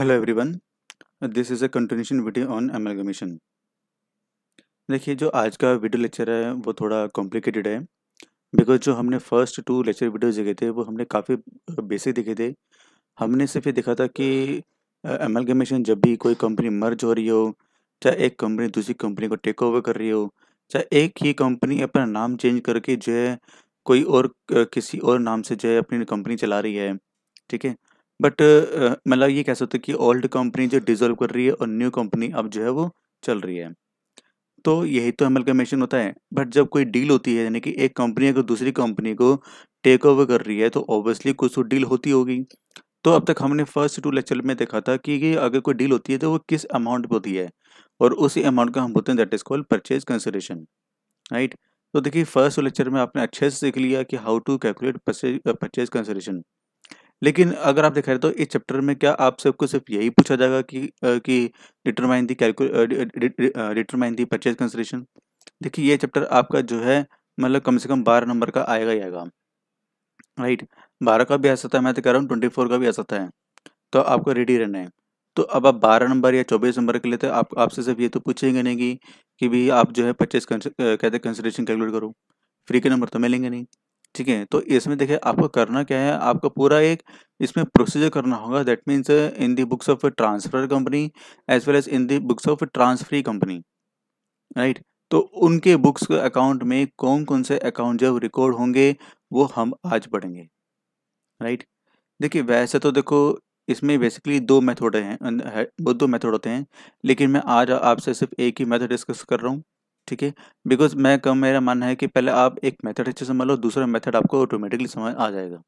Hello everyone this is a continuation video on amalgamation देखिए जो आज का वीडियो लेक्चर है वो थोड़ा कॉम्प्लिकेटेड है बिकॉज जो हमने फर्स्ट टू लेक्चर वीडियोज देखे थे वो हमने काफ़ी बेसिक देखे थे हमने सिर्फ ये देखा था कि एमलगमेशन जब भी कोई कंपनी मर्ज हो रही हो चाहे एक कंपनी दूसरी कंपनी को टेक ओवर कर रही हो चाहे एक ही कंपनी अपना नाम चेंज करके जो है कोई और किसी और नाम से जो है अपनी कंपनी चला रही है ठीक है बट मतलब ये कह सकते कि ओल्ड कंपनी जो डिजोल्व कर रही है और न्यू कंपनी अब जो है वो चल रही है तो यही तो एमलकमेशन होता है बट जब कोई डील होती है यानी कि एक कंपनी अगर दूसरी कंपनी को टेक ओवर कर रही है तो ऑब्वियसली कुछ तो डील होती होगी तो अब तक हमने फर्स्ट टू लेक्चर में देखा था कि अगर कोई डील होती है तो वो किस अमाउंट पर होती है और उसी अमाउंट का हम बोलते हैं that is called purchase consideration right तो देखिए फर्स्ट लेक्चर में आपने अच्छे से सीख लिया कि how to calculate purchase consideration लेकिन अगर आप देख रहे तो इस चैप्टर में क्या आप सबको सिर्फ यही पूछा जाएगा कि कि डिटरमाइन दी कैलकुल डिटरमाइन दी परचेज कंसिडरेशन देखिए ये चैप्टर आपका जो है मतलब कम से कम बारह नंबर का आएगा ही आएगा राइट बारह का भी आ सकता है मैं तो कह रहा हूँ ट्वेंटी फोर का भी आ सकता है तो आपको रेडी रहना है तो अब आप बारह नंबर या चौबीस नंबर के लिए तो आप आपसे सिर्फ ये तो पूछेंगे नहीं कि कि आप जो है पच्चीस कहते हैं कंसिडरेशन कैलकुलेट करो फ्री के नंबर तो मिलेंगे नहीं ठीक है तो इसमें देखिए आपको करना क्या है आपको पूरा एक इसमें प्रोसीजर करना होगा that means in the books of transfer company as well as in the books of transferee company right तो उनके बुक्स के अकाउंट में कौन कौन से अकाउंट जब रिकॉर्ड होंगे वो हम आज पढ़ेंगे राइट देखिए वैसे तो देखो इसमें बेसिकली दो मेथड हैं दो मेथड होते हैं लेकिन मैं आज आपसे सिर्फ एक ही मेथड डिस्कस कर रहा हूँ ठीक है बिकॉज मैं कम मेरा मानना है कि पहले आप एक मेथड अच्छे से मान लो दूसरा मेथड आपको ऑटोमेटिकली समझ आ जाएगा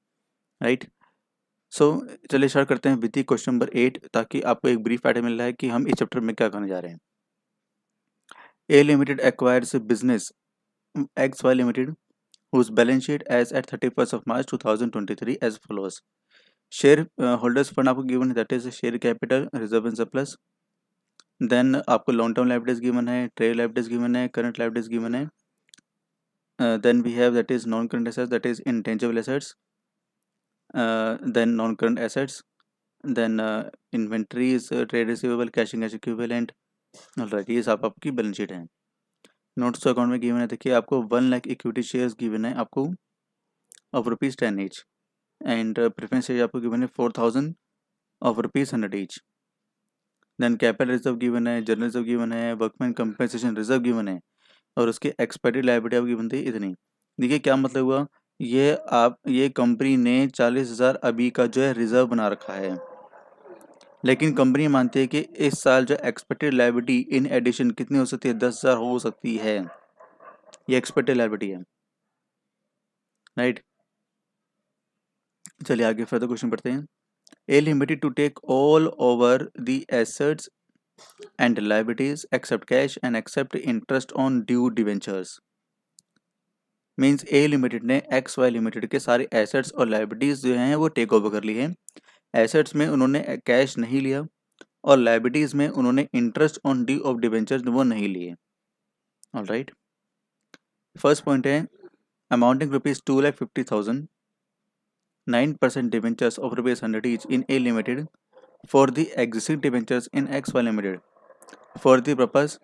राइट सो चलिए स्टार्ट करते हैं विद क्वेश्चन नंबर एट ताकि आपको एक ब्रीफ आइडिया मिल रहा है कि हम इस चैप्टर में क्या करने जा रहे हैं A limited acquires business X Y limited whose balance sheet as at thirty first of March two thousand twenty three as follows share holders fund आपको given given that is share capital reserve and surplus then आपको long term liabilities given है trade liabilities given है current liabilities given है then we have that is non current assets that is intangible assets then non current assets then inventories trade receivable cash and as equivalent right ये सब आपकी balance sheet है notes account में given है देखिए आपको one lakh equity shares given है आपको of rupees ten each and preference share आपको गिवन है four thousand of rupees hundred each then capital reserve given है जनरल रिजर्व गिवन है वर्कमैन कंपेंसेशन रिजर्व गिवन है और उसके एक्सपेक्टेड लाइबिलिटी आपकी बनती है इतनी देखिए क्या मतलब हुआ ये आप ये कंपनी ने चालीस हज़ार अभी का जो है रिजर्व बना रखा है लेकिन कंपनी मानती है कि इस साल जो एक्सपेक्टेड लाइबिलिटी इन एडिशन कितनी हो सकती है दस हज़ार हो सकती है ये एक्सपेक्टेड लाइबिलिटी है राइट चलिए आगे फिर तो क्वेश्चन पढ़ते हैं a limited to take all over the assets and liabilities except cash and except interest on due debentures means A limited ने एक्स वाई लिमिटेड के सारे एसेट्स और लाइबिलिटीज़ जो हैं वो टेक ओवर कर ली हैं एसेट्स में उन्होंने कैश नहीं लिया और लाइबिटीज में उन्होंने interest on due of debenture वो नहीं लिए फर्स्ट पॉइंट है amounting rupees two lakh fifty thousand 9% percent debentures of rupees 100 each in A Limited for the existing debentures in XY Limited. For the purpose,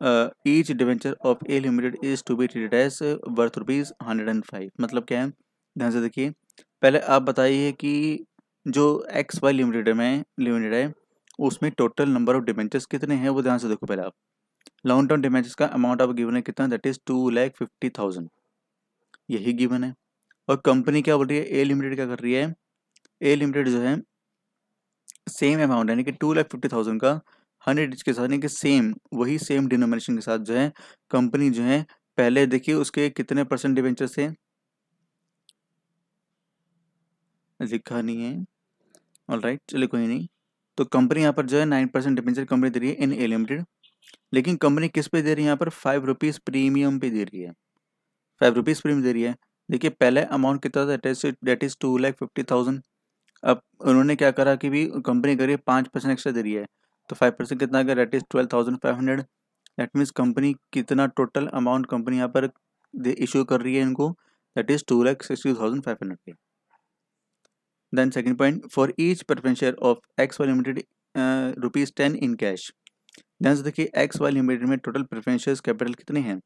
uh, each debenture of A Limited is to be treated as worth rupees 105. मतलब क्या है ध्यान से देखिए पहले आप बताइए कि जो एक्स वाई लिमिटेड में लिमिटेड है उसमें टोटल नंबर ऑफ डिबेंचर्स कितने हैं वो ध्यान से देखो पहले आप लॉन्ग टर्म डिबेंचर्स का अमाउंट आप गिवन है कितना that is two lakh fifty thousand यही गिवन है और कंपनी क्या बोल रही है ए लिमिटेड क्या कर रही है ए लिमिटेड जो है सेम अमाउंट यानी कि टू लाख फिफ्टी थाउजेंड का हंड्रेड के साथ यानी कि सेम वही सेम डिनोमिनेशन के साथ जो है कंपनी जो है पहले देखिए उसके कितने परसेंट डिवेंचर थे लिखा नहीं है ऑल राइट चलिए कोई नहीं तो कंपनी यहाँ पर जो है नाइन परसेंट डिवेंचर कंपनी दे रही है इन ए लिमिटेड लेकिन कंपनी किस पे दे रही है यहाँ पर फाइव रुपीज़ प्रीमियम पे दे रही है फाइव रुपीज़ प्रीमियम दे रही है देखिए पहले अमाउंट कितना था that is two lakh fifty thousand अब उन्होंने क्या करा कि भी कंपनी करिए पाँच परसेंट एक्स्ट्रा दे रही है तो फाइव परसेंट कितना गया that is twelve thousand five hundred that means company कितना टोटल अमाउंट कंपनी यहाँ पर इशू कर रही है इनको that is two lakh sixty thousand five hundred के then second point for each preference share of X Y limited rupees ten in cash ध्यान से देखिए एक्स वाई लिमिटेड में टोटल प्रेफरेंशियल कैपिटल कितने हैं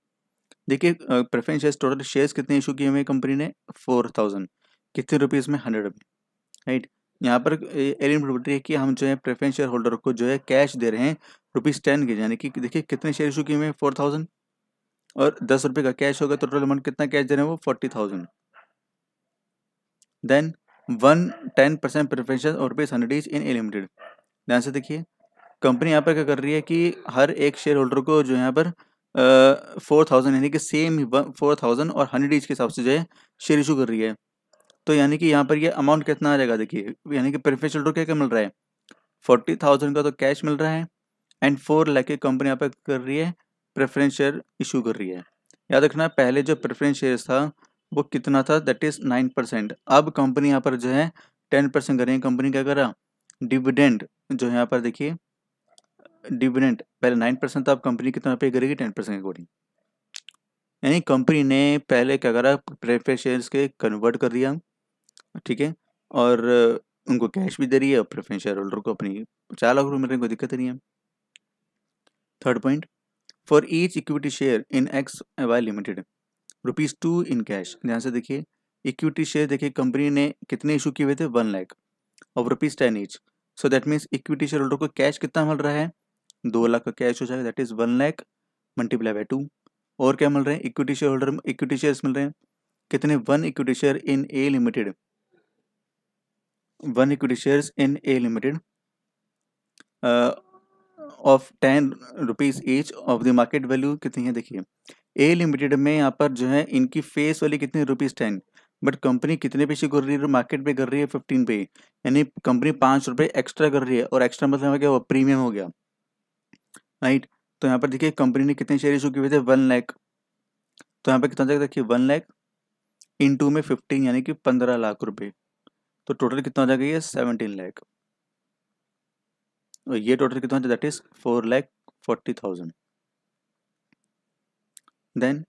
देखिए प्रेफरेंस शेयर टोटल शेयर्स कितने issue किए हुए कंपनी ने फोर थाउजेंड कितने रुपीज़ में हंड्रेड में राइट यहाँ पर एलियन प्रॉपर्टी है कि हम जो है प्रेफरेंस शेयर होल्डर को जो है कैश दे रहे हैं रुपीज़ टेन के यानी कि देखिए कितने शेयर इशू किए हुए फोर थाउजेंड और दस रुपये का कैश होगा टोटल अमाउंट कितना कैश दे रहे हैं वो forty thousand then one ten percent preference share और rupees hundred is in A limited ध्यान से देखिए कंपनी यहाँ पर क्या कर रही है कि हर एक शेयर होल्डर को जो यहाँ पर फोर थाउजेंड यानी कि सेम फोर थाउजेंड और हंड्रेड ईच के हिसाब से जो है शेयर इशू कर रही है तो यानी कि यहाँ पर ये अमाउंट कितना आ जाएगा देखिए यानी कि प्रेफरेंस शेयर क्या क्या मिल रहा है फोर्टी थाउजेंड का तो कैश मिल रहा है एंड फोर लाख की कंपनी यहाँ पर कर रही है प्रेफरेंस शेयर इशू कर रही है याद रखना पहले जो प्रेफरेंस शेयर था वो कितना था दैट इज़ नाइन परसेंट अब कंपनी यहाँ पर जो है टेन परसेंट कर रही है कंपनी क्या कर रहा डिविडेंड जो है यहाँ पर देखिए डिविडेंट पहले नाइन परसेंट तो आप कंपनी कितना पे करेगी टेन परसेंट अकॉर्डिंग यानी कंपनी ने पहले क्या करा प्रेफर शेयर के कन्वर्ट कर दिया ठीक है और उनको कैश भी दे रही है और प्रेफरेंस शेयर होल्डर को अपनी चार लाख रुपये मिलने कोई दिक्कत नहीं है third point for each equity share in X Y limited rupees two in cash ध्यान से देखिए इक्विटी शेयर देखिए कंपनी ने कितने इशू किए हुए थे वन लाख और rupees ten each so that means equity share holder को कैश कितना मिल रहा है दो लाख का कैश हो जाएगा that is one lakh multiply by two और क्या मिल रहे हैं equity share holder equity shares मिल रहे हैं कितने one equity share in A limited one equity share in A limited of ten rupees each of the market value कितनी है देखिए ए लिमिटेड में यहाँ पर जो है इनकी फेस वाली कितनी रुपीज टेन बट कंपनी कितने पैसे कर रही है मार्केट पे कर रही है फिफ्टीन पे यानी कंपनी पांच रुपए एक्स्ट्रा कर रही है और एक्स्ट्रा मतलब क्या हुआ प्रीमियम हो गया राइट तो यहाँ पर देखिए कंपनी ने कितने शेयर इशू किए थे वन लैख तो यहाँ पर कितना जाएगा देखिए वन लैख इन टू में फिफ्टीन यानी कि पंद्रह लाख रुपए तो टोटल कितना हो जाएगा ये सेवनटीन लैख और ये टोटल कितना that is four lakh forty thousand then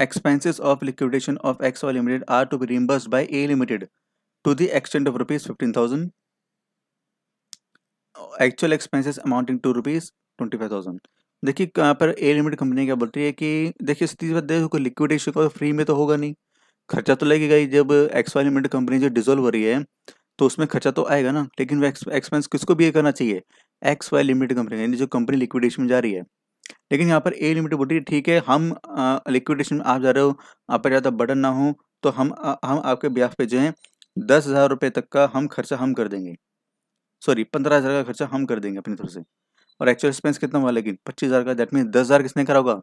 expenses expenses of liquidation of limited are to be reimburse by A limited to the extent of rupees fifteen thousand actual expenses amounting to rupees twenty five thousand देखिए यहाँ पर ए limited company क्या बोलती है कि देखिए सीधी बात देखो लिक्विड इश्यू का फ्री में तो होगा नहीं खर्चा तो लगेगा ही जब एक्स वाई लिमिटेड कंपनी जो डिजोल्व हो रही है तो उसमें खर्चा तो आएगा ना लेकिन वो एक्सपेंस किसको भी ये करना चाहिए एक्स वाई लिमिटेड कंपनी यानी जो कंपनी लिक्विडेशन में जा रही है लेकिन यहाँ पर ए लिमिटेड बोल रही है ठीक है हम लिक्विडेशन में आप जा रहे हो आप पर ज़्यादा बटन ना हो तो हम आ, हम आपके ब्याह पे जो है दस हज़ार रुपये तक का हम खर्चा हम कर देंगे सॉरी पंद्रह हज़ार का खर्चा हम कर देंगे अपनी तरफ से और एक्चुअल एक्सपेंस कितना हुआ लेकिन पच्चीस हज़ार का दैट मीन दस हज़ार किसने करा होगा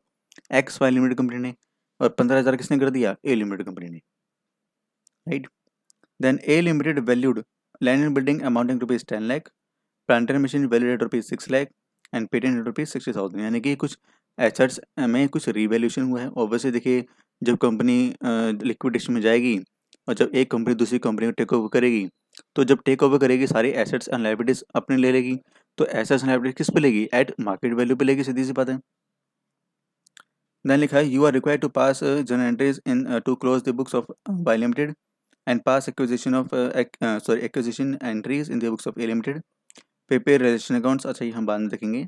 एक्स वाई लिमिटेड कंपनी ने और पंद्रह हज़ार किसने कर दिया ए लिमिटेड कंपनी ने right then A limited valued land and building amounting rupees ten lakh plant and machine valued at rupees six lakh and patent rupees sixty thousand यानी कि कुछ एसेट्स में कुछ रिवेल्यूशन हुआ है ऑब्वियसली देखिए जब कंपनी लिक्विडेशन में जाएगी और जब एक कंपनी दूसरी कंपनी को टेक ओवर करेगी तो जब टेक ओवर करेगी सारे एसेट्स एंड लाइबिलिटीज अपने ले लेगी तो ऐसा स्नैपडील किस पे लेगी एट मार्केट वैल्यू पे लेगी सीधी सी बात है देन लिखा है you are required to pass journal entries in to close the books of by limited and pass acquisition of sorry acquisition entries in the books of A limited paper registration accounts अच्छा ये हम बाद में देखेंगे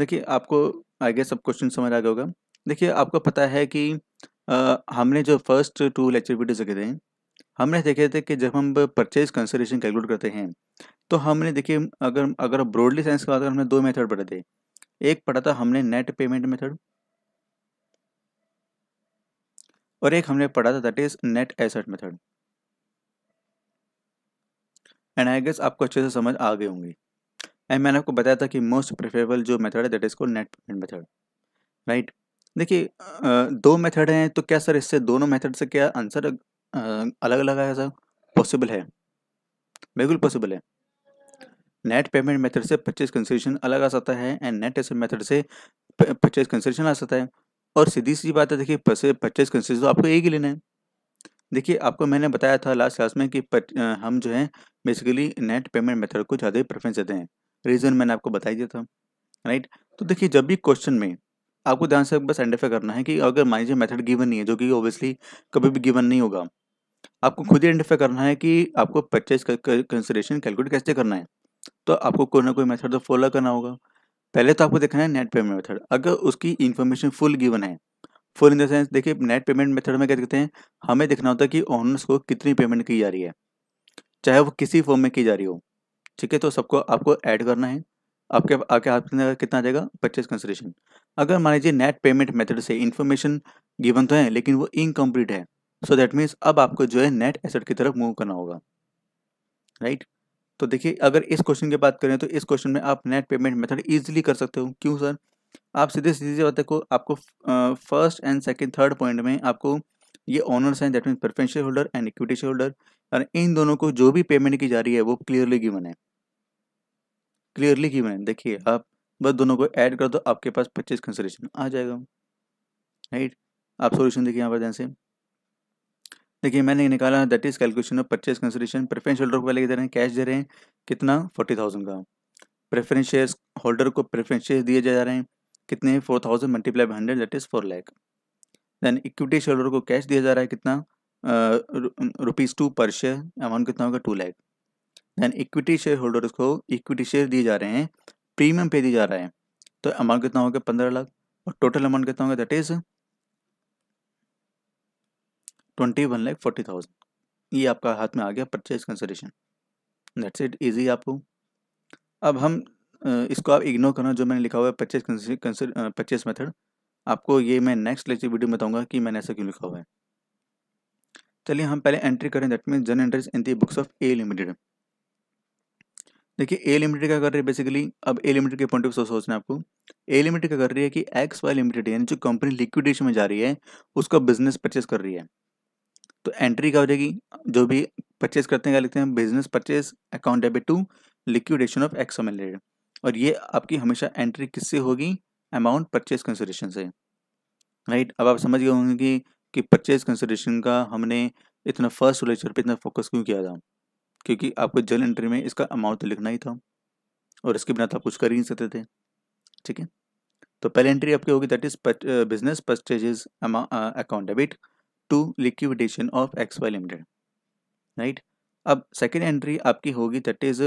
देखिए आपको I guess सब question समझ आ गया होगा देखिए आपको पता है कि आ, uh, हमने जो फर्स्ट टू लेक्चर वीडियोज देखे थे हमने देखे थे कि जब हम परचेज कंसिडरेशन कैलकुलेट करते हैं तो हमने देखिए अगर अगर ब्रॉडली साइंस की बात करें हमने दो मेथड पढ़े थे एक पढ़ा था हमने नेट पेमेंट मेथड और एक हमने पढ़ा था that is net asset method and I guess आपको अच्छे से समझ आ गए होंगे एंड मैंने आपको बताया था कि मोस्ट प्रेफरेबल जो मेथड है दैट इज को नेट पेमेंट मेथड राइट देखिए दो मेथड हैं तो क्या सर इससे दोनों मेथड से क्या आंसर अलग अलग आया सर पॉसिबल है बिल्कुल पॉसिबल है नेट पेमेंट मेथड से परचेज कंसेशन अलग आ सकता है एंड नेट एसेट मेथड से परचेज कंसेशन आ सकता है और सीधी सी बात है देखिए परचेज कंसेशन तो आपको एक ही लेना है देखिए आपको मैंने बताया था लास्ट क्लास में कि हम जो है बेसिकली नेट पेमेंट मेथड को ज़्यादा प्रेफरेंस देते हैं रीज़न मैंने आपको बता दिया था राइट तो देखिए जब भी क्वेश्चन में आपको ध्यान से बस आइडेंटिफाई करना है कि अगर मान लीजिए मेथड गिवन नहीं है जो कि ऑब्वियसली कभी भी गिवन नहीं होगा आपको खुद ही आइडेंटिफाई करना है कि आपको परचेज कंसिडरेशन कैलकुलेट कैसे करना है तो आपको कोई ना कोई मेथड तो फॉलो करना होगा पहले तो आपको देखना है नेट पेमेंट मेथड अगर उसकी इन्फॉर्मेशन फुल गिवन है फुल इन देंस देखिए नेट पेमेंट मेथड में क्या देखते हैं हमें देखना होता है कि ऑनर्स को कितनी पेमेंट की जा रही है चाहे वो किसी फॉर्म में की जा रही हो ठीक है तो सबको आपको ऐड करना है आपके आपके हाथ में कितना आ जाएगा परचेज कंसिडरेशन अगर मान लीजिए नेट पेमेंट मेथड से इन्फॉर्मेशन गिवन तो है लेकिन वो इनकम्प्लीट है सो दैट मीन्स अब आपको जो है नेट एसेट की तरफ मूव करना होगा राइट right? तो देखिए अगर इस क्वेश्चन की बात करें तो इस क्वेश्चन में आप नेट पेमेंट मेथड इजीली कर सकते हो क्यों सर आप सीधे सीधे बात को आपको first and second third point में आपको ये ऑनर्स हैं that mean preference share holder and equity share holder और इन दोनों को जो भी पेमेंट की जा रही है वो क्लियरली गिवन है क्लियरली गिवन है देखिए आप बस दोनों को ऐड कर दो आपके पास पच्चीस कंसिडरेशन आ जाएगा राइट आप सोल्यूशन देखिए यहाँ पर ध्यान से देखिए मैंने निकाला that is calculation of purchase consideration preference holder को पहले दे रहे हैं कैश दे रहे हैं कितना फोर्टी थाउजेंड का प्रेफरेंस शेयर्स होल्डर को प्रेफरेंस शेयर दिए जा रहे हैं कितने four thousand multiply by hundred that is four lakh then equity share holder को कैश दिया जा रहा है कितना rupees two per share amount कितना होगा two lakh then equity share holder को इक्विटी शेयर दिए जा रहे हैं प्रीमियम पे दिए जा रहे हैं तो अमाउंट कितना होगा पंद्रह लाख और टोटल अमाउंट कितना होगा that is twenty one lakh forty thousand ये आपका हाथ में आ गया purchase consideration that's it easy आपको अब हम इसको आप इग्नोर करना जो मैंने लिखा हुआ है परचेज परचेज मेथड आपको ये मैं नेक्स्ट लेक्चर वीडियो में बताऊंगा कि मैंने ऐसा क्यों लिखा हुआ है चलिए हम पहले एंट्री करें that mean journal entries in the books of A limited देखिए ए लिमिटेड क्या कर रही है बेसिकली अब ए लिमिटेड के पॉइंट ऑफ व्यू सोचना आपको ए लिमिटेड क्या कर रही है कि एक्स वाई लिमिटेड यानी जो कंपनी लिक्विडेशन में जा रही है उसका बिजनेस परचेस कर रही है तो एंट्री क्या हो जाएगी जो भी परचेज करते हैं क्या लिखते हैं business purchase account debit to liquidation of एक्सोमेलेड और ये आपकी हमेशा एंट्री किससे होगी अमाउंट परचेज कंसिडरेशन से राइट अब आप समझ गए होंगे कि कि परचेज कंसिडरेशन का हमने इतना फर्स्ट लेक्चर पे इतना फोकस क्यों किया था क्योंकि आपको जल एंट्री में इसका अमाउंट तो लिखना ही था और इसके बिना तो आप कुछ कर ही नहीं सकते थे ठीक है तो पहले एंट्री आपकी होगी that is business purchase account debit to liquidation of X Y limited right अब सेकेंड एंट्री आपकी होगी दैट इज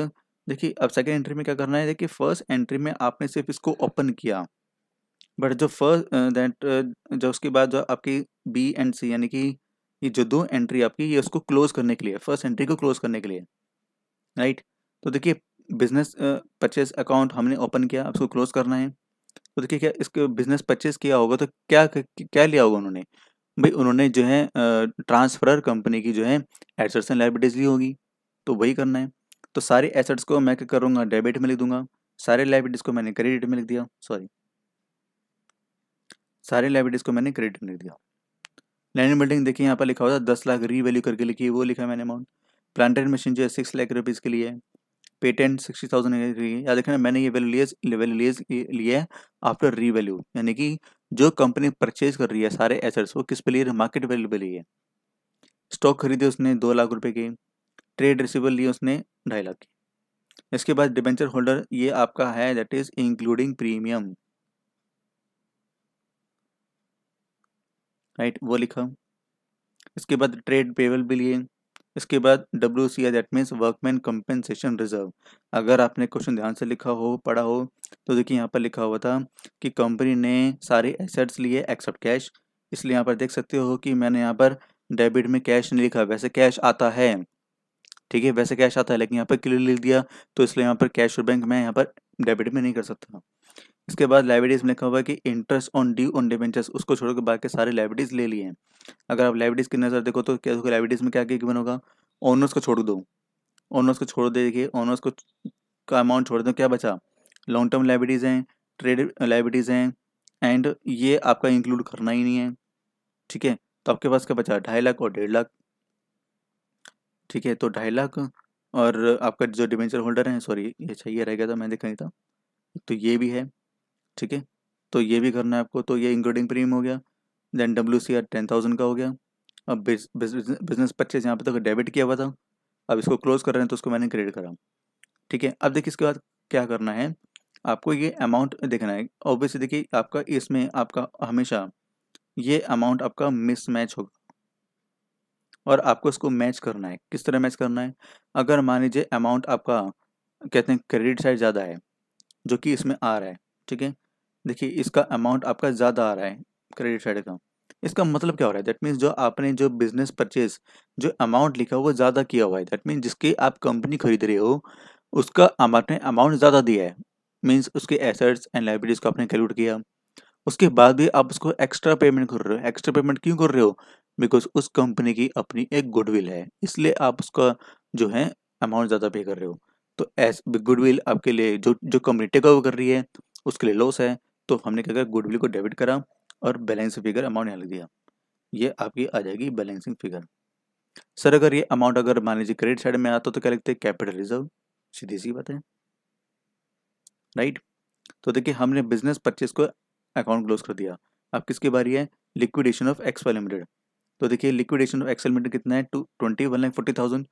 देखिए अब सेकेंड एंट्री में क्या करना है देखिए फर्स्ट एंट्री में आपने सिर्फ इसको ओपन किया बट जो फर्स्ट दैट जो उसके बाद जो आपकी बी एंड सी यानी कि ये जो दो एंट्री आपकी ये उसको क्लोज करने के लिए फर्स्ट एंट्री को क्लोज करने के लिए राइट तो देखिए बिजनेस परचेज अकाउंट हमने ओपन किया उसको क्लोज करना है तो देखिए क्या इसके बिजनेस परचेज किया होगा तो क्या क्या लिया होगा उन्होंने भाई उन्होंने जो है ट्रांसफरर कंपनी की जो है एसेट्स एंड लाइबिलिटीज ली होगी तो वही करना है तो सारे एसेट्स को मैं क्या करूँगा डेबिट में लिख दूंगा सारे लाइबिलिटीज को मैंने क्रेडिट में लिख दिया सॉरी सारे लाइबिलिटीज को मैंने क्रेडिट में लिख दिया लैंड बिल्डिंग देखिए यहाँ पर लिखा हुआ था दस लाख वैल्यू करके लिखी वो लिखा मैंने अमाउंट प्लांटेड मशीन जो है सिक्स लाख रुपीज़ के लिए है पेटेंट सिक्सटी थाउजेंड याद रखना मैंने ये वैल्यू लिए वैल्यू लिए लिए आफ्टर री वैल्यू यानी कि जो कंपनी परचेज कर रही है सारे एसेट्स वो किस पे लिए मार्केट वैल्यू पे लिए स्टॉक खरीदे उसने दो लाख रुपए के ट्रेड रिसिबल लिए उसने ढाई लाख की इसके बाद डिबेंचर होल्डर ये आपका है that is including premium right वो लिखा इसके बाद ट्रेड पेबल भी लिए इसके बाद W C I that means workman compensation reserve अगर आपने क्वेश्चन ध्यान से लिखा हो पढ़ा हो तो देखिए यहाँ पर लिखा हुआ था कि कंपनी ने सारे एसेट्स लिए एक्सेप्ट कैश इसलिए यहाँ पर देख सकते हो कि मैंने यहाँ पर डेबिट में कैश नहीं लिखा वैसे कैश आता है ठीक है वैसे कैश आता है लेकिन यहाँ पर क्लियर लिख दिया तो इसलिए यहाँ पर कैश और बैंक मैं यहाँ पर डेबिट में नहीं कर सकता इसके बाद लाइब्रेटीज में लिखा हुआ है कि interest on due on debentures उसको छोड़ के बाकी सारे लाइब्रेटीज ले लिए हैं अगर आप लाइब्रेटीज की नज़र देखो तो क्या लाइब्रेटीज में क्या क्या गिवन होगा ऑनर्स को छोड़ दो ऑनर्स को छोड़ दे देखिए ऑनर्स को का अमाउंट छोड़ दो क्या बचा लॉन्ग टर्म लाइब्रेटीज़ हैं ट्रेड लाइब्रेटीज़ हैं एंड ये आपका इंक्लूड करना ही नहीं है ठीक है तो आपके पास क्या बचा ढाई लाख और डेढ़ लाख ठीक है तो ढाई लाख और आपका जो डिवेंचर होल्डर हैं सॉरी ये चाहिए रह गया था मैंने देखा नहीं था तो ये भी है ठीक है तो ये भी करना है आपको तो ये इंक्लूडिंग प्रीमियम हो गया then W C R ten thousand का हो गया अब बिजनेस पच्चीस यहाँ पे तक तो डेबिट किया हुआ था अब इसको क्लोज कर रहे हैं तो उसको मैंने क्रेडिट करा ठीक है अब देखिए इसके बाद क्या करना है आपको ये अमाउंट देखना है ऑब्वियसली देखिए आपका इसमें आपका हमेशा ये अमाउंट आपका मिसमैच होगा और आपको इसको मैच करना है किस तरह मैच करना है अगर मान लीजिए अमाउंट आपका कहते हैं क्रेडिट साइड ज़्यादा है जो कि इसमें आ रहा है ठीक है देखिए इसका अमाउंट आपका ज़्यादा आ रहा है क्रेडिट साइड का इसका मतलब क्या हो रहा है दैट मीन्स जो आपने जो बिजनेस परचेज जो अमाउंट लिखा हुआ ज़्यादा किया हुआ है दैट मीन्स जिसकी आप कंपनी खरीद रहे हो उसका आपने अमाउंट ज़्यादा दिया है मीन्स उसके एसेट्स एंड लाइब्रेरीज को आपने कैलकुलेट किया उसके बाद भी आप उसको एक्स्ट्रा पेमेंट कर रहे हो एक्स्ट्रा पेमेंट क्यों कर रहे हो बिकॉज उस कंपनी की अपनी एक गुडविल है इसलिए आप उसका जो है अमाउंट ज़्यादा पे कर रहे हो तो एस गुडविल आपके लिए जो जो कंपनी टेक ओवर कर रही है उसके लिए लॉस है तो हमने क्या किया गुडविल को डेबिट करा और बैलेंस फिगर अमाउंट यहाँ लिख दिया ये आपकी आ जाएगी बैलेंसिंग फिगर सर अगर ये अमाउंट अगर मान लीजिए क्रेडिट साइड में आता तो क्या लिखते हैं कैपिटल रिजर्व सीधी सी बात है राइट तो देखिए हमने बिजनेस परचेज को अकाउंट क्लोज कर दिया अब किसकी बारी है लिक्विडेशन ऑफ एक्सपा लिमिटेड तो देखिए लिक्विडेशन ऑफ एक्सपा लिमिटेड कितना है two twenty one lakh forty thousand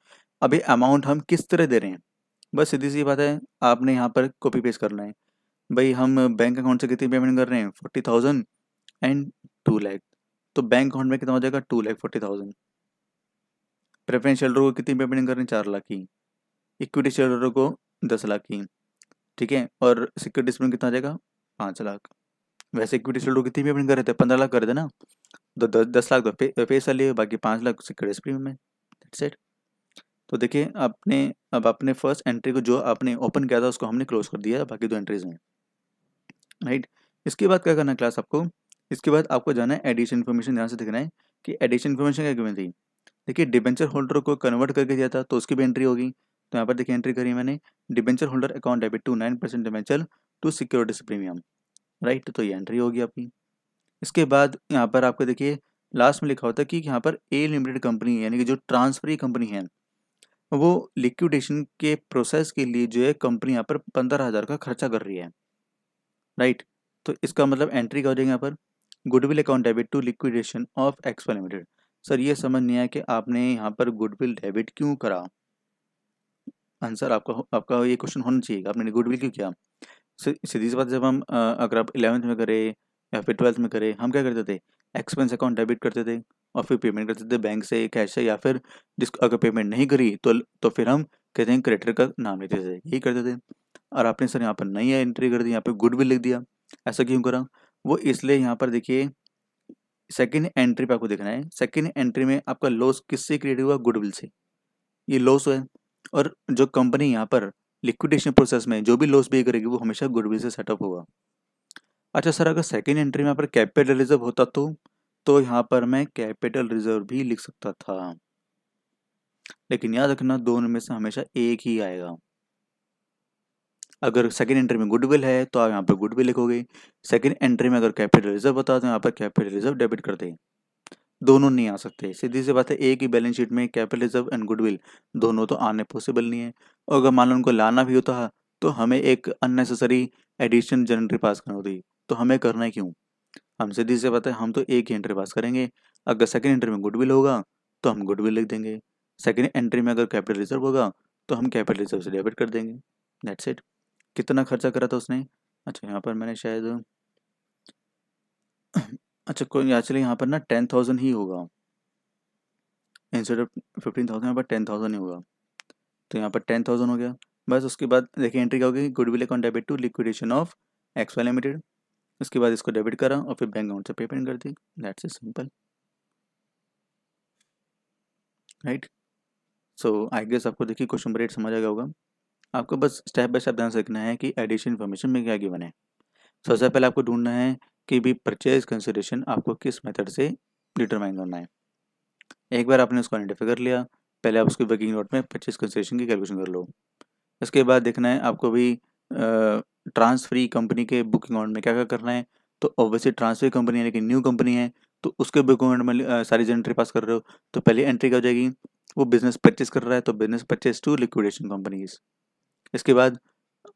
अभी अमाउंट हम किस तरह दे रहे हैं बस सीधी सी बात है आपने यहाँ पर कॉपी पेस्ट करना है भाई हम बैंक अकाउंट से कितनी पेमेंट कर रहे हैं forty thousand and two lakh तो बैंक अकाउंट में कितना हो जाएगा two lakh forty thousand preference shareholder को कितनी पेमेंट कर रहे हैं चार लाख की इक्विटी शेल्डर को दस लाख की ठीक है और सिक्योरिटी में कितना आ जाएगा पाँच लाख वैसे इक्विटी शेल्डर कितनी पेमेंट कर रहे थे पंद्रह लाख कर रहे थे ना तो दस दस लाख तो पे, पेसा लिए बाकी पाँच लाख सिक्योरिटी प्रीमियम में सेट तो देखिए आपने अब अपने फर्स्ट एंट्री को जो आपने ओपन किया था उसको हमने क्लोज कर दिया बाकी दो एंट्रीज हैं राइट इसके बाद क्या करना है क्लास आपको इसके बाद आपको जाना है एडिशन इन्फॉर्मेशन ध्यान से देखना है कि एडिशन इन्फॉर्मेशन क्या क्यों थी देखिए डिबेंचर होल्डर को कन्वर्ट करके दिया था तो उसकी भी एंट्री होगी तो यहाँ पर देखिए एंट्री करी मैंने debenture holder account debit to nine percent debenture to securities premium right तो ये एंट्री होगी आपकी इसके बाद यहाँ पर आपको देखिए लास्ट में लिखा होता है कि यहाँ पर ए लिमिटेड कंपनी यानी कि जो ट्रांसफरी कंपनी है वो लिक्विडेशन के प्रोसेस के लिए जो है कंपनी यहाँ पर पंद्रह हज़ार का खर्चा कर रही है राइट तो इसका मतलब एंट्री का हो जाएगा यहाँ पर goodwill account debit to liquidation of एक्सपो लिमिटेड सर ये समझ नहीं आया कि आपने यहाँ पर गुडविल डेबिट क्यों करा आंसर आपका आपका ये क्वेश्चन होना चाहिए आपने गुडविल क्यों किया सीधी सी बात जब हम अगर आप इलेवंथ में करें या फिर ट्वेल्थ में करें हम क्या करते थे एक्सपेंस अकाउंट डेबिट करते थे और फिर पेमेंट करते थे बैंक से कैश से या फिर जिस अगर पेमेंट नहीं करी तो तो फिर हम कहते हैं क्रेडिटर का नाम लेते थे यही करते थे और आपने सर यहाँ पर है एंट्री कर दी यहाँ पर गुड भी लिख दिया ऐसा क्यों करा वो इसलिए यहाँ पर देखिए सेकेंड एंट्री पे आपको देखना है सेकेंड एंट्री में आपका लॉस किससे क्रिएट हुआ गुडविल से ये लॉस है और जो कंपनी यहाँ पर लिक्विडेशन प्रोसेस में जो भी लॉस भी करेगी वो हमेशा गुडविल से सेटअप होगा अच्छा सर अगर सेकेंड एंट्री में यहाँ पर कैपिटल रिजर्व होता तो तो यहाँ पर मैं कैपिटल रिजर्व भी लिख सकता था लेकिन याद रखना दोनों में से हमेशा एक ही आएगा अगर सेकेंड एंट्री में गुडविल है तो आप यहाँ पर गुडविल लिखोगे सेकेंड एंट्री में अगर कैपिटल रिजर्व बताते तो यहाँ पर कैपिटल रिजर्व डेबिट करते हैं दोनों नहीं आ सकते सीधी सी बात है एक ही बैलेंस शीट में कैपिटल रिजर्व एंड गुडविल दोनों तो आने पॉसिबल नहीं है और अगर मान लो उनको लाना भी होता तो हमें एक अननेसेसरी एडिशन जनट्री पास करना होती तो हमें करना है क्यों हम सीधी से बात है हम तो एक ही एंट्री पास करेंगे अगर सेकेंड एंट्री में गुडविल होगा तो हम गुडविल लिख देंगे सेकेंड एंट्री में अगर कैपिटल रिजर्व होगा तो हम कैपिटल रिजर्व से डेबिट कर देंगे दैट्स इट कितना खर्चा करा था उसने अच्छा यहाँ पर मैंने शायद अच्छा कोई एक्चुअली यहाँ पर ना टेन थाउजेंड ही होगा इंस्टेड ऑफ फिफ्टीन थाउजेंड यहाँ पर टेन थाउजेंड ही होगा तो यहाँ पर टेन थाउजेंड हो गया बस उसके बाद देखिए एंट्री क्या होगी goodwill account debit to liquidation of Y Limited उसके बाद इसको डेबिट करा और फिर बैंक अकाउंट से पेमेंट कर दी that's is simple right so I guess आपको देखिए क्वेश्चन नंबर एट समझ आ गया होगा आपको बस स्टेप बाय स्टेप ध्यान रखना है कि एडिशन इन्फॉर्मेशन में क्या गिवन है सबसे पहले आपको ढूंढना है कि भी परचेज कंसिडरेशन आपको किस मेथड से डिटरमाइन करना है एक बार आपने उसको आइडेंटिफाई कर लिया पहले आप उसकी वर्किंग नोट में परचेज कंसिडरेशन की कैलकुलेशन कर लो इसके बाद देखना है आपको भी ट्रांसफ्री कंपनी के बुकिंग अकाउंट में क्या क्या करना है तो ऑब्वियसली ट्रांसफ्री कंपनी यानी कि न्यू कंपनी है तो उसके बुक अकाउंट में सारी जो एंट्री पास कर रहे हो तो पहले एंट्री क्या हो जाएगी वो बिजनेस परचेज कर रहा है तो business purchase to liquidation companies इसके बाद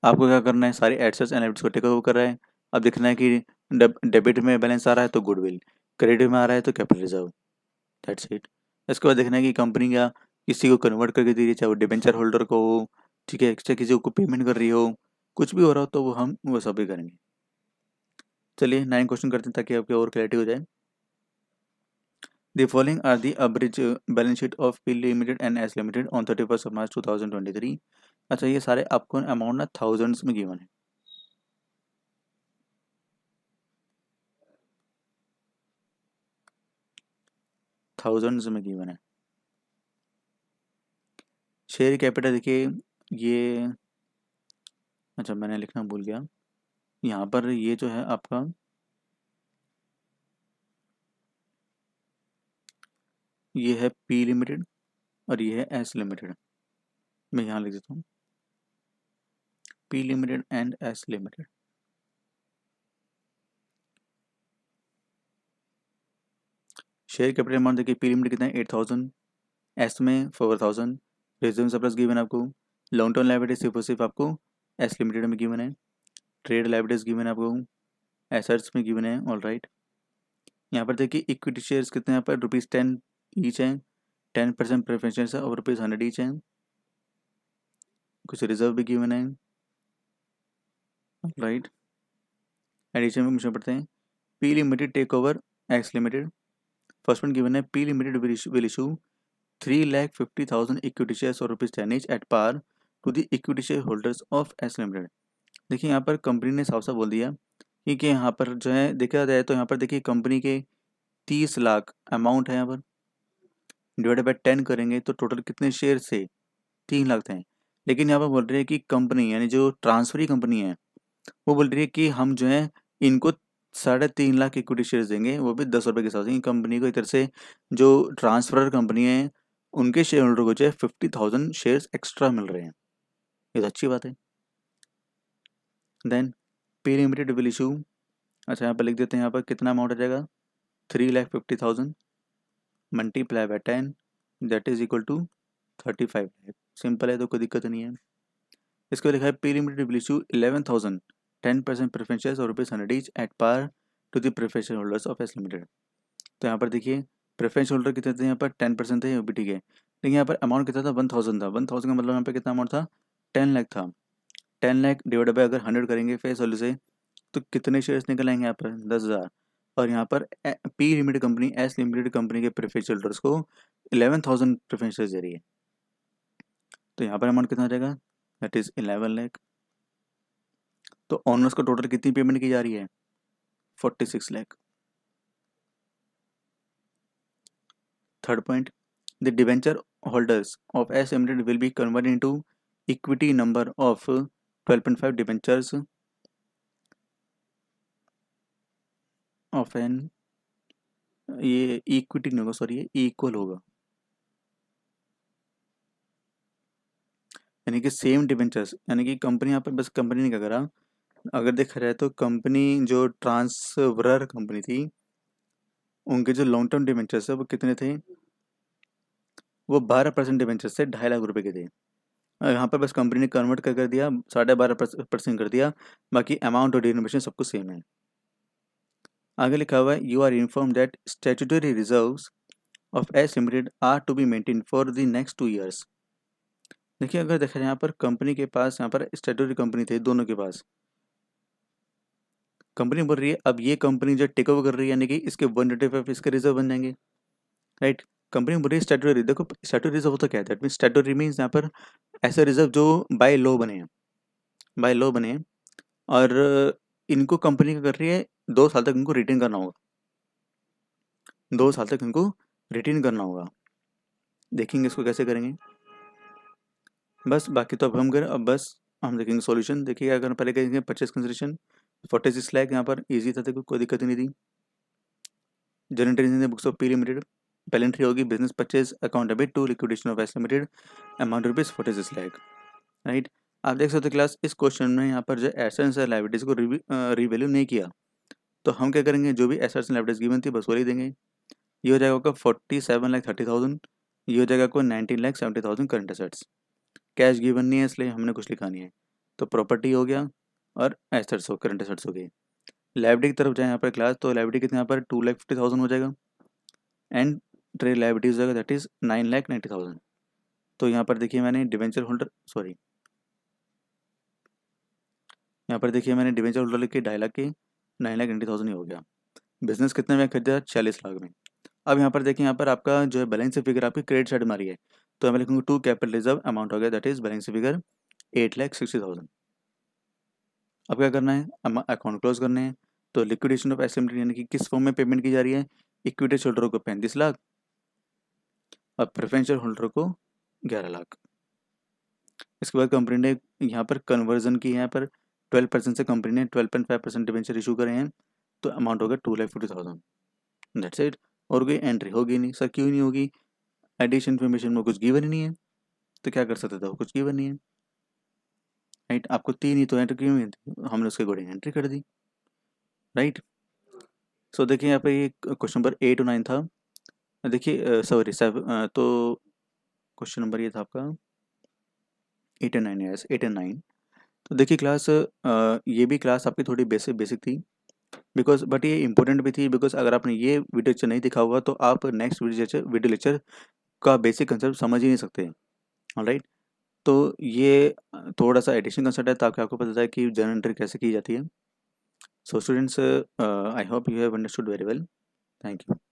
आपको क्या करना है सारे एडसेस एंड को टेक कर रहा है अब देखना है कि डेबिट में बैलेंस आ रहा है तो गुडविल क्रेडिट में आ रहा है तो कैपिटल रिजर्व दैट्स इट इसके बाद देखना है कि कंपनी का किसी को कन्वर्ट करके दे रही है चाहे वो डिबेंचर होल्डर को हो ठीक है चाहे किसी को पेमेंट कर रही हो कुछ भी हो रहा हो तो वो हम वो सब भी करेंगे चलिए नाइन क्वेश्चन करते हैं ताकि आपकी और क्लैरिटी हो जाए the abridged balance sheet of Limited and S Limited Limited and S Limited March two thousand twenty three अच्छा ये सारे आपको अमाउंट ना थाउजेंड्स में गिवन है थाउजेंड्स में गिवन है शेयर कैपिटल देखिए ये अच्छा मैंने लिखना भूल गया यहाँ पर ये जो है आपका ये है पी लिमिटेड और ये है एस लिमिटेड मैं यहाँ लिख देता हूँ P Limited and S Limited share capital amount देखिए पी लिमिटेड कितना है एट थाउजेंड एस में four thousand resume surplus given आपको लॉन्ग टर्म लाइब्रेटी सिर्फ और सिर्फ आपको एस लिमिटेड में गिवन है ट्रेड लाइब्रेटीज गिवन है आपको एसर्ट्स में गिवन है ऑल राइट यहाँ पर देखिए इक्विटी शेयर्स कितने यहाँ पर रुपीज़ टेन ईच हैं टेन परसेंट प्रेफरेंस है और रुपीज़ हंड्रेड ईच हैं कुछ रिजर्व भी गिवन है राइट एडिशन में क्वेश्चन पढ़ते हैं P Limited take over X Limited first point given है P Limited will issue three lakh fifty thousand equity share और rupees ten each at par to the equity share holders of S Limited देखिए यहाँ पर company ने साफ साफ बोल दिया क्योंकि यहाँ पर जो है देखा जाए तो यहाँ पर देखिए कंपनी के तीस लाख अमाउंट है यहाँ पर डिवाइड बाई टेन करेंगे तो टोटल कितने शेयर से तीन लाख थे लेकिन यहाँ पर बोल रहे हैं कि कंपनी यानी जो ट्रांसफरी कंपनी है वो बोल रही है कि हम जो है इनको साढ़े तीन लाख इक्विटी शेयर्स देंगे वो भी दस रुपए के हिसाब से कंपनी को इधर से जो ट्रांसफर कंपनी है उनके शेयर होल्डर को जो है फिफ्टी थाउजेंड शेयर एक्स्ट्रा मिल रहे हैं ये तो अच्छी बात है देन पे लिमिटेड विल इशू अच्छा यहाँ पर लिख देते हैं यहाँ पर कितना अमाउंट आ जाएगा three lakh fifty thousand multiply by ten that is equal to thirty five lakh simple है तो कोई दिक्कत नहीं है इसको लिखा है P Limited will issue eleven thousand ten percent preference और rupees hundred is at par to the preferential holders of S Limited तो यहाँ पर देखिए प्रेफरेंस होल्डर कितने थे यहाँ पर टेन परसेंट थे ठीक है लेकिन यहाँ पर अमाउंट कितना था वन थाउजेंड था वन थाउजेंड का मतलब यहाँ पर कितना अमाउंट था टेन लाख था टेन लाख डिवाइड बाई अगर हंड्रेड करेंगे फेस वैल्यू से तो कितने शेयर्स निकल आएंगे यहाँ पर दस हज़ार और यहाँ पर P Limited company S Limited company के प्रेफरेंस होल्डर्स को इलेवन थाउजेंड प्रेफरेंस दे रही है तो यहाँ पर अमाउंट कितना रहेगा दैट इज इलेवन लैख तो ऑनर्स को टोटल कितनी पेमेंट की जा रही है forty six lakh third point the debenture holders of S Limited will be convert into equity number of twelve point five debentures of an ये इक्विटी नहीं होगा सॉरी ये इक्वल होगा यानी कि सेम डिबेंचर्स यानी कि कंपनी यहाँ पर बस कंपनी ने क्या करा अगर देखा जाए तो कंपनी जो ट्रांसवरर कंपनी थी उनके जो लॉन्ग टर्म डिवेंचर्स है वो कितने थे वो बारह परसेंट डिवेंचर्स थे ढाई लाख रुपए के थे यहाँ पर बस कंपनी ने कन्वर्ट कर कर दिया साढ़े बारह परसेंट कर दिया बाकी अमाउंट और डिनोमेशन सब कुछ सेम है आगे लिखा हुआ है you are inform that statutory reserve of S Limited are to be maintain for the next two years देखिए अगर देखा जाए यहाँ पर कंपनी के पास यहाँ पर स्टेटरी कंपनी थे दोनों के पास कंपनी बोल रही है अब ये कंपनी जो टेक ओवर कर रही है यानी कि इसके वन ट्वेंटी फाइव इसके रिजर्व बन जाएंगे राइट कंपनी बोल रही है स्टेटरी देखो स्टेटरी रिजर्व होता क्या है दैट मीन स्टेटरी मीन्स यहाँ पर ऐसे रिजर्व जो बाय लो बने हैं बाय लो बने हैं और इनको कंपनी क्या कर रही है दो साल तक इनको रिटर्न करना होगा दो साल तक इनको रिटर्न करना होगा देखेंगे इसको कैसे करेंगे बस बाकी तो अब हम करें अब बस हम देखेंगे सॉल्यूशन देखिए अगर पहले कहेंगे purchase consideration forty six lakh यहाँ पर इजी था देखो कोई दिक्कत नहीं थी जनरेटर बुक्स ऑफ पी लिमिटेड पहले एंट्री होगी business purchase account debit to liquidation of S Limited amount rupees forty six lakh right आप देख सकते क्लास इस क्वेश्चन में यहाँ पर जो एसेट्स और लाइब्रेटीज को रिवेल्यू नहीं किया तो हम क्या करेंगे जो भी एसेट्स एंड लाइब्रेटीज गिवन थी बस वो देंगे ये हो जाएगा आपका forty seven lakh thirty thousand ये हो जाएगा आपको nineteen lakh seventy thousand current assets cash given नहीं है इसलिए हमने कुछ लिखा नहीं है तो प्रॉपर्टी हो गया और एसेट्स हो करंट एसेट्स हो गए लाइब्रेरी की तरफ जाए यहाँ पर क्लास तो लाइब्रेरी कितने यहाँ पर टू लाख फिफ्टी थाउजेंड हो जाएगा एंड ट्रेड लाइब्रेरी हो जाएगा that is nine lakh ninety thousand तो यहाँ पर देखिए मैंने डिवेंचर होल्डर सॉरी यहाँ पर देखिए मैंने डिवेंचर होल्डर लिखे ढाई लाख के नाइन लाख नाइन्टी थाउजेंड ही हो गया बिजनेस कितने में खरीदा चालीस लाख में अब यहाँ पर देखिए यहाँ पर आपका जो है बैलेंस फिगर आपकी क्रेडिट साइड मारी है तो हमें लिखेंगे टू कैपिटल रिजर्व अमाउंट हो गया that is balance figure eight lakh sixty thousand अब क्या करना है अकाउंट क्लोज करने हैं तो लिक्विडेशन ऑफ एस यानी कि किस फॉर्म में पेमेंट की जा रही है इक्विटी होल्डर को पैंतीस लाख और प्रेफरेंशियल होल्डर को ग्यारह लाख इसके बाद कंपनी ने यहाँ पर कन्वर्जन की यहाँ पर ट्वेल्व परसेंट से कंपनी ने twelve point five percent debenture issue करे हैं तो अमाउंट होगा two lakh forty thousand that's it और कोई एंट्री होगी नहीं सर क्यों नहीं होगी एडिशन इन्फॉर्मेशन में कुछ गिवन ही नहीं है तो क्या कर सकते थे वो कुछ गिवन नहीं है राइट आपको तीन ही तो एंटर क्यों हुई थी हमने उसके अकॉर्डिंग एंट्री कर दी राइट सो देखिए यहाँ पे ये क्वेश्चन नंबर एट और नाइन था देखिए सॉरी सेव तो क्वेश्चन नंबर ये था आपका eight and nine yes eight and nine तो देखिए क्लास ये भी क्लास आपकी थोड़ी बेसिक बेसिक थी बिकॉज बट ये इंपॉर्टेंट भी थी बिकॉज अगर आपने ये वीडियो लेक्चर नहीं दिखा हुआ तो आप next video lecture video lecture का बेसिक कंसेप्ट समझ ही नहीं सकते राइट तो ये थोड़ा सा एडिशन कंसेप्ट है ताकि आपको पता चले कि जर्नल एंट्री कैसे की जाती है so students I hope you have understood very well thank you